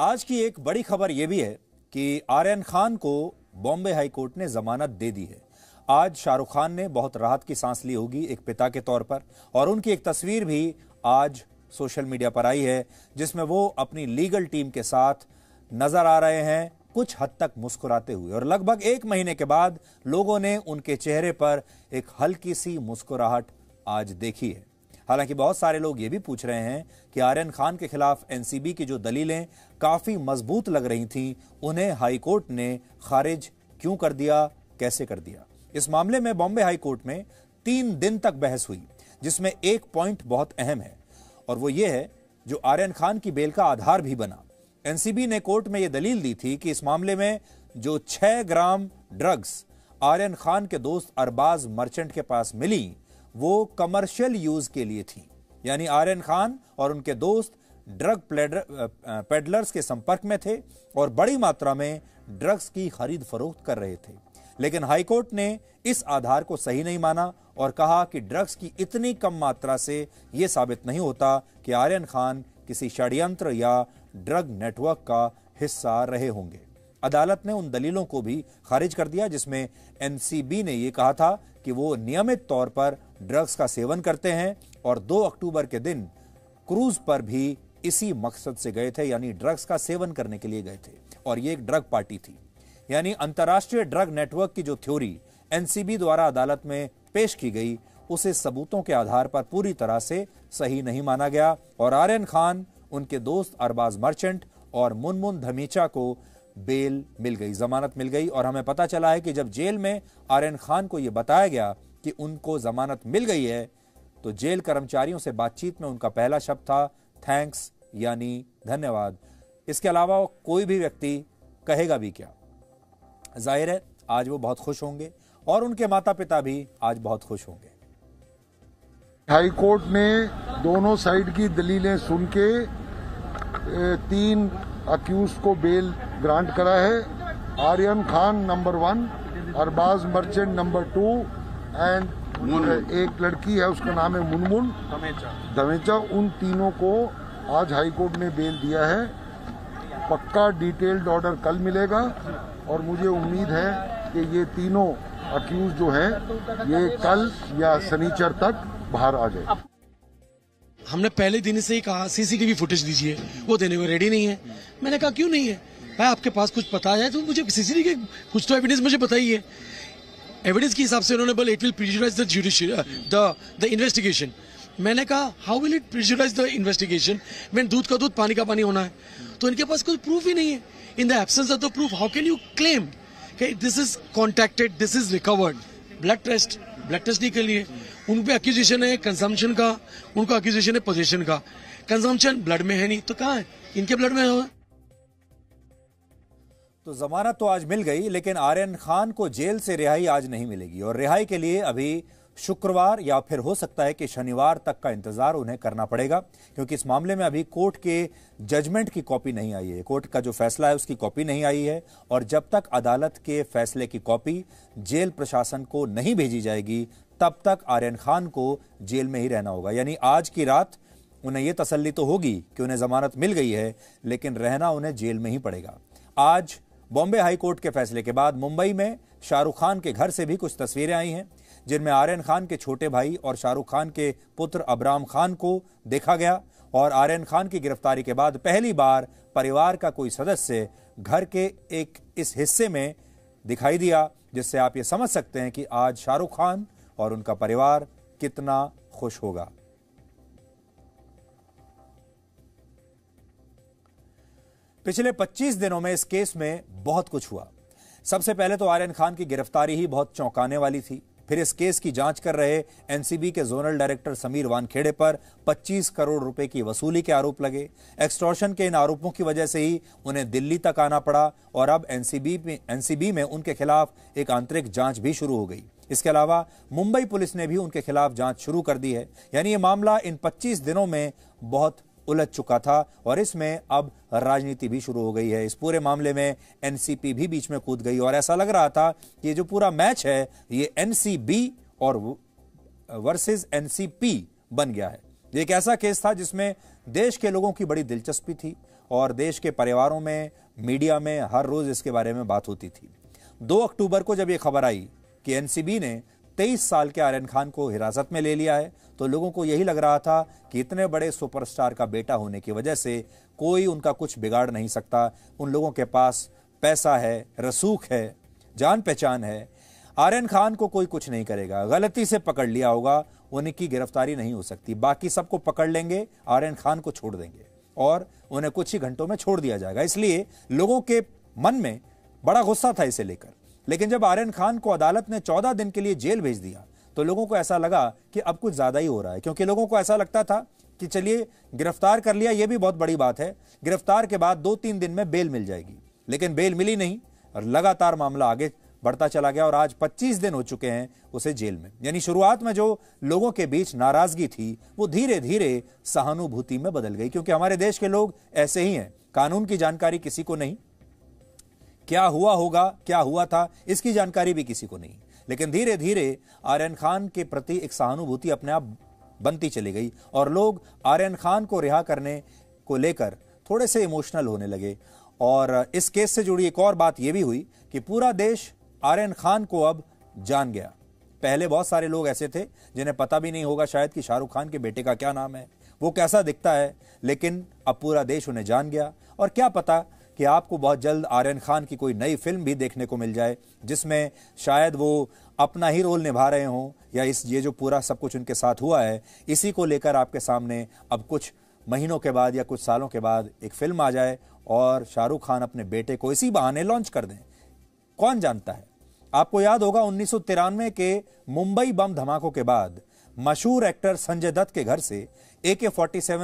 आज की एक बड़ी खबर यह भी है कि आर्यन खान को बॉम्बे हाईकोर्ट ने जमानत दे दी है आज शाहरुख खान ने बहुत राहत की सांस ली होगी एक पिता के तौर पर और उनकी एक तस्वीर भी आज सोशल मीडिया पर आई है जिसमें वो अपनी लीगल टीम के साथ नजर आ रहे हैं कुछ हद तक मुस्कुराते हुए और लगभग एक महीने के बाद लोगों ने उनके चेहरे पर एक हल्की सी मुस्कुराहट आज देखी है हालांकि बहुत सारे लोग ये भी पूछ रहे हैं कि आर्यन खान के खिलाफ एनसीबी की जो दलीलें काफी मजबूत लग रही थीं उन्हें हाईकोर्ट ने खारिज क्यों कर दिया कैसे कर दिया इस मामले में बॉम्बे हाईकोर्ट में तीन दिन तक बहस हुई जिसमें एक पॉइंट बहुत अहम है और वो ये है जो आर्यन खान की बेल का आधार भी बना एनसीबी ने कोर्ट में यह दलील दी थी कि इस मामले में जो छह ग्राम ड्रग्स आर्यन खान के दोस्त अरबाज मर्चेंट के पास मिली वो कमर्शियल यूज के लिए थी यानी आर्यन खान और उनके दोस्त ड्रग पेडलर्स के संपर्क में थे और बड़ी मात्रा में ड्रग्स की खरीद फरोख्त कर रहे थे लेकिन हाईकोर्ट ने इस आधार को सही नहीं माना और कहा कि ड्रग्स की इतनी कम मात्रा से यह साबित नहीं होता कि आर्यन खान किसी षड्यंत्र या ड्रग नेटवर्क का हिस्सा रहे होंगे अदालत ने उन दलीलों को भी खारिज कर दिया जिसमें एनसीबी ने यह कहा था कि वो नियमित तौर पर ड्रग्स का सेवन करते हैं और 2 अक्टूबर के दिन क्रूज पर भी इसी मकसद से गए थे यानी ड्रग्स का सेवन करने के लिए गए थे और ये एक ड्रग पार्टी थी यानी अंतर्राष्ट्रीय ड्रग नेटवर्क की जो थ्योरी एनसीबी द्वारा अदालत में पेश की गई उसे सबूतों के आधार पर पूरी तरह से सही नहीं माना गया और आर्यन खान उनके दोस्त अरबाज मर्चेंट और मुनमुन धमीचा को बेल मिल गई जमानत मिल गई और हमें पता चला है कि जब जेल में आर्यन खान को यह बताया गया कि उनको जमानत मिल गई है तो जेल कर्मचारियों से बातचीत में उनका पहला शब्द था थैंक्स यानी धन्यवाद इसके अलावा कोई भी व्यक्ति कहेगा भी क्या जाहिर है आज वो बहुत खुश होंगे और उनके माता पिता भी आज बहुत खुश होंगे हाई कोर्ट ने दोनों साइड की दलीलें सुन के तीन अक्यूज को बेल ग्रांट करा है Aryan Khan number one Arbaaz merchant number two and एक लड़की है उसका नाम है मुनमुन धमेचा उन तीनों को आज हाईकोर्ट ने बेल दिया है पक्का डिटेल्ड ऑर्डर कल मिलेगा और मुझे उम्मीद है कि ये तीनों अक्यूज जो हैं ये कल या शनिचर तक बाहर आ जाए हमने पहले दिन से ही कहा सीसीटीवी फुटेज दीजिए वो देने को रेडी नहीं है मैंने कहा क्यों नहीं है भाई आपके पास कुछ पता है तो मुझे सीसीडी के कुछ तो एविडेंस मुझे बताइए एविडेंस के हिसाब से उन्होंने बोले it will prejudice the judicial the the investigation मैंने कहा how will it prejudice the investigation man दूध का दूध पानी का पानी होना है तो इनके पास कोई प्रूफ ही नहीं है in the absence of the proof how can you claim this is contacted this is recovered blood test blood test नहीं के लिए उन पर एक्यूजेशन है कंजम्पशन का उनको एक्यूजेशन है पोजेशन का कंजम्पशन ब्लड में है नहीं तो कहाँ है इनके ब्लड में है तो जमानत तो आज मिल गई लेकिन आर्यन खान को जेल से रिहाई आज नहीं मिलेगी और रिहाई के लिए अभी शुक्रवार या फिर हो सकता है कि शनिवार तक का इंतजार उन्हें करना पड़ेगा क्योंकि इस मामले में अभी कोर्ट के जजमेंट की कॉपी नहीं आई है कोर्ट का जो फैसला है उसकी कॉपी नहीं आई है और जब तक अदालत के फैसले की कॉपी जेल प्रशासन को नहीं भेजी जाएगी तब तक आर्यन खान को जेल में ही रहना होगा यानी आज की रात उन्हें यह तसली तो होगी कि उन्हें जमानत मिल गई है लेकिन रहना उन्हें जेल में ही पड़ेगा आज बॉम्बे हाईकोर्ट के फैसले के बाद मुंबई में शाहरुख खान के घर से भी कुछ तस्वीरें आई हैं जिनमें आर्यन खान के छोटे भाई और शाहरुख खान के पुत्र अबराम खान को देखा गया और आर्यन खान की गिरफ्तारी के बाद पहली बार परिवार का कोई सदस्य घर के एक इस हिस्से में दिखाई दिया जिससे आप ये समझ सकते हैं कि आज शाहरुख खान और उनका परिवार कितना खुश होगा पिछले 25 दिनों में इस केस में बहुत कुछ हुआ सबसे पहले तो आर्यन खान की गिरफ्तारी ही बहुत चौंकाने वाली थी फिर इस केस की जांच कर रहे एनसीबी के जोनल डायरेक्टर समीर वानखेड़े पर 25 करोड़ रुपए की वसूली के आरोप लगे एक्सट्रॉशन के इन आरोपों की वजह से ही उन्हें दिल्ली तक आना पड़ा और अब एनसीबी एनसीबी में उनके खिलाफ एक आंतरिक जांच भी शुरू हो गई इसके अलावा मुंबई पुलिस ने भी उनके खिलाफ जांच शुरू कर दी है यानी ये मामला इन 25 दिनों में बहुत उलझ चुका था और इसमें अब राजनीति भी शुरू हो गई है इस पूरे मामले में एनसीपी भी बीच में कूद गई और ऐसा लग रहा था कि ये जो पूरा मैच है ये एनसीबी और वर्सेस एनसीपी बन गया है ये एक ऐसा केस था जिसमें देश के लोगों की बड़ी दिलचस्पी थी और देश के परिवारों में मीडिया में हर रोज इसके बारे में बात होती थी दो अक्टूबर को जब यह खबर आई कि एनसीबी ने 23 साल के आर्यन खान को हिरासत में ले लिया है तो लोगों को यही लग रहा था कि इतने बड़े सुपरस्टार का बेटा होने की वजह से कोई उनका कुछ बिगाड़ नहीं सकता उन लोगों के पास पैसा है रसूख है जान पहचान है आर्यन खान को कोई कुछ नहीं करेगा गलती से पकड़ लिया होगा उनकी गिरफ्तारी नहीं हो सकती बाकी सबको पकड़ लेंगे आर्यन खान को छोड़ देंगे और उन्हें कुछ ही घंटों में छोड़ दिया जाएगा इसलिए लोगों के मन में बड़ा गुस्सा था इसे लेकर लेकिन जब आर्यन खान को अदालत ने चौदह दिन के लिए जेल भेज दिया तो लोगों को ऐसा लगा कि अब कुछ ज़्यादा ही हो रहा है क्योंकि लोगों को ऐसा लगता था कि चलिए गिरफ्तार कर लिया ये भी बहुत बड़ी बात है गिरफ्तार के बाद दो तीन दिन में बेल मिल जाएगी लेकिन बेल मिली नहीं और लगातार मामला आगे बढ़ता चला गया और आज 25 दिन हो चुके हैं उसे जेल में यानी शुरुआत में जो लोगों के बीच नाराजगी थी वो धीरे धीरे सहानुभूति में बदल गई क्योंकि हमारे देश के लोग ऐसे ही हैं कानून की जानकारी किसी को नहीं क्या हुआ होगा क्या हुआ था इसकी जानकारी भी किसी को नहीं लेकिन धीरे धीरे आर्यन खान के प्रति एक सहानुभूति अपने आप बनती चली गई और लोग आर्यन खान को रिहा करने को लेकर थोड़े से इमोशनल होने लगे और इस केस से जुड़ी एक और बात यह भी हुई कि पूरा देश आर्यन खान को अब जान गया पहले बहुत सारे लोग ऐसे थे जिन्हें पता भी नहीं होगा शायद कि शाहरुख खान के बेटे का क्या नाम है वो कैसा दिखता है लेकिन अब पूरा देश उन्हें जान गया और क्या पता कि आपको बहुत जल्द आर्यन खान की कोई नई फिल्म भी देखने को मिल जाए जिसमें शायद वो अपना ही रोल निभा रहे हों या इस ये जो पूरा सब कुछ उनके साथ हुआ है इसी को लेकर आपके सामने अब कुछ महीनों के बाद या कुछ सालों के बाद एक फिल्म आ जाए और शाहरुख खान अपने बेटे को इसी बहाने लॉन्च कर दें कौन जानता है आपको याद होगा उन्नीस के मुंबई बम धमाकों के बाद मशहूर एक्टर संजय दत्त के घर से ए के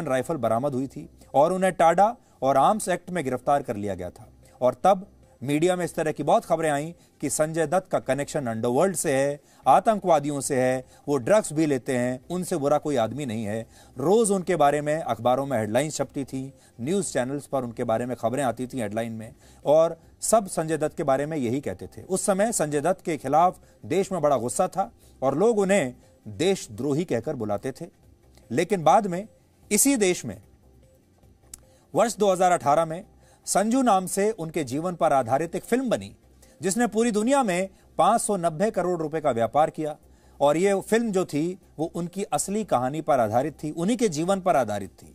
राइफल बरामद हुई थी और उन्हें टाडा और आर्म्स एक्ट में गिरफ्तार कर लिया गया था और तब मीडिया में इस तरह की बहुत खबरें आई कि संजय दत्त का कनेक्शन अंडरवर्ल्ड से है आतंकवादियों से है वो ड्रग्स भी लेते हैं उनसे बुरा कोई आदमी नहीं है रोज उनके बारे में अखबारों में हेडलाइन छपती थी न्यूज चैनल्स पर उनके बारे में खबरें आती थी हेडलाइन में और सब संजय दत्त के बारे में यही कहते थे उस समय संजय दत्त के खिलाफ देश में बड़ा गुस्सा था और लोग उन्हें देशद्रोही कहकर बुलाते थे लेकिन बाद में इसी देश में वर्ष 2018 में संजू नाम से उनके जीवन पर आधारित एक फिल्म बनी जिसने पूरी दुनिया में पांच करोड़ रुपए का व्यापार किया और ये फिल्म जो थी वो उनकी असली कहानी पर आधारित थी उन्हीं के जीवन पर आधारित थी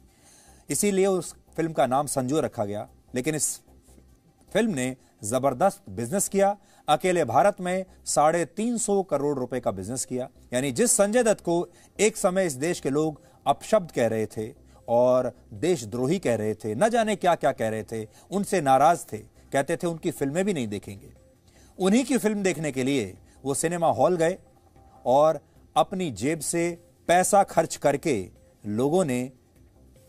इसीलिए उस फिल्म का नाम संजू रखा गया लेकिन इस फिल्म ने जबरदस्त बिजनेस किया अकेले भारत में साढ़े तीन सौ करोड़ रुपए का बिजनेस किया यानी जिस संजय दत्त को एक समय इस देश के लोग अपशब्द कह रहे थे और देशद्रोही कह रहे थे न जाने क्या क्या कह रहे थे उनसे नाराज थे कहते थे उनकी फिल्में भी नहीं देखेंगे उन्हीं की फिल्म देखने के लिए वो सिनेमा हॉल गए और अपनी जेब से पैसा खर्च करके लोगों ने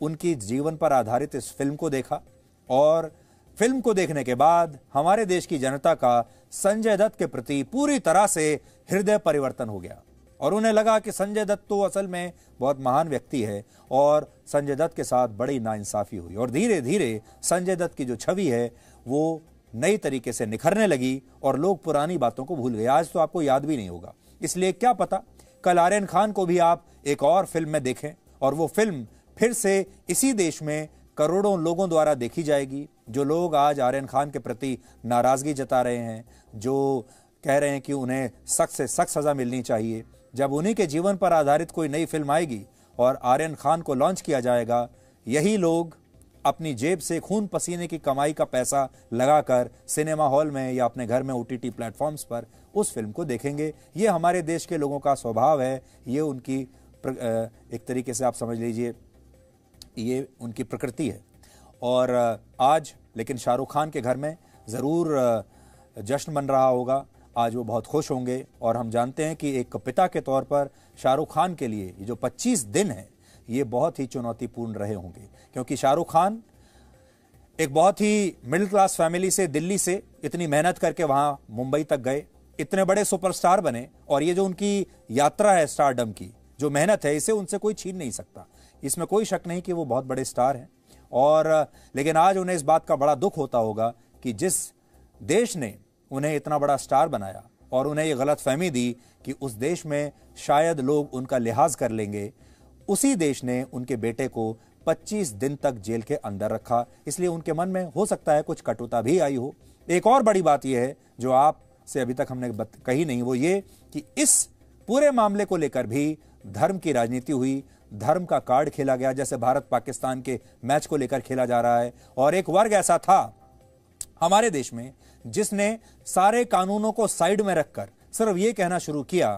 उनकी जीवन पर आधारित इस फिल्म को देखा और फिल्म को देखने के बाद हमारे देश की जनता का संजय दत्त के प्रति पूरी तरह से हृदय परिवर्तन हो गया और उन्हें लगा कि संजय दत्त तो असल में बहुत महान व्यक्ति है और संजय दत्त के साथ बड़ी नाइंसाफ़ी हुई और धीरे धीरे संजय दत्त की जो छवि है वो नई तरीके से निखरने लगी और लोग पुरानी बातों को भूल गए आज तो आपको याद भी नहीं होगा इसलिए क्या पता कल आर्यन खान को भी आप एक और फिल्म में देखें और वो फिल्म फिर से इसी देश में करोड़ों लोगों द्वारा देखी जाएगी जो लोग आज आर्यन खान के प्रति नाराज़गी जता रहे हैं जो कह रहे हैं कि उन्हें सख्त से सख्त सज़ा मिलनी चाहिए जब उन्हीं के जीवन पर आधारित कोई नई फिल्म आएगी और आर्यन खान को लॉन्च किया जाएगा यही लोग अपनी जेब से खून पसीने की कमाई का पैसा लगाकर सिनेमा हॉल में या अपने घर में ओ टी प्लेटफॉर्म्स पर उस फिल्म को देखेंगे ये हमारे देश के लोगों का स्वभाव है ये उनकी एक तरीके से आप समझ लीजिए ये उनकी प्रकृति है और आज लेकिन शाहरुख खान के घर में ज़रूर जश्न बन रहा होगा आज वो बहुत खुश होंगे और हम जानते हैं कि एक पिता के तौर पर शाहरुख खान के लिए ये जो 25 दिन हैं ये बहुत ही चुनौतीपूर्ण रहे होंगे क्योंकि शाहरुख खान एक बहुत ही मिडिल क्लास फैमिली से दिल्ली से इतनी मेहनत करके वहाँ मुंबई तक गए इतने बड़े सुपरस्टार बने और ये जो उनकी यात्रा है स्टारडम की जो मेहनत है इसे उनसे कोई छीन नहीं सकता इसमें कोई शक नहीं कि वो बहुत बड़े स्टार हैं और लेकिन आज उन्हें इस बात का बड़ा दुख होता होगा कि जिस देश ने उन्हें इतना बड़ा स्टार बनाया और उन्हें ये गलत फहमी दी कि उस देश में शायद लोग उनका लिहाज कर लेंगे उसी देश ने उनके बेटे को 25 दिन तक जेल के अंदर रखा इसलिए उनके मन में हो सकता है कुछ कटुता भी आई हो एक और बड़ी बात यह है जो आप से अभी तक हमने कही नहीं वो ये कि इस पूरे मामले को लेकर भी धर्म की राजनीति हुई धर्म का कार्ड खेला गया जैसे भारत पाकिस्तान के मैच को लेकर खेला जा रहा है और एक वर्ग ऐसा था हमारे देश में जिसने सारे कानूनों को साइड में रखकर सिर्फ ये कहना शुरू किया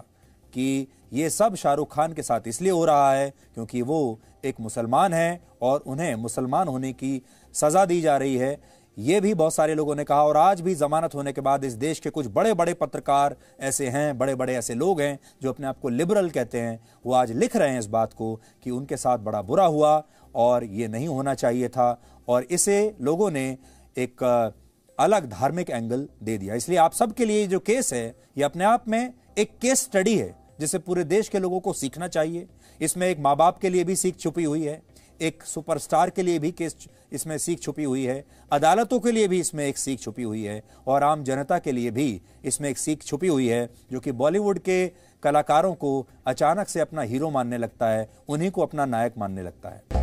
कि ये सब शाहरुख खान के साथ इसलिए हो रहा है क्योंकि वो एक मुसलमान है और उन्हें मुसलमान होने की सज़ा दी जा रही है ये भी बहुत सारे लोगों ने कहा और आज भी जमानत होने के बाद इस देश के कुछ बड़े बड़े पत्रकार ऐसे हैं बड़े बड़े ऐसे लोग हैं जो अपने आप को लिबरल कहते हैं वो आज लिख रहे हैं इस बात को कि उनके साथ बड़ा बुरा हुआ और ये नहीं होना चाहिए था और इसे लोगों ने एक अलग धार्मिक एंगल दे दिया इसलिए आप सबके लिए जो केस है ये अपने आप में एक केस स्टडी है जिसे पूरे देश के लोगों को सीखना चाहिए इसमें एक माँ बाप के लिए भी सीख छुपी हुई है एक सुपरस्टार के लिए भी केस इसमें सीख छुपी हुई है अदालतों के लिए भी इसमें एक सीख छुपी हुई है और आम जनता के लिए भी इसमें एक सीख छुपी हुई है जो कि बॉलीवुड के कलाकारों को अचानक से अपना हीरो मानने लगता है उन्हीं को अपना नायक मानने लगता है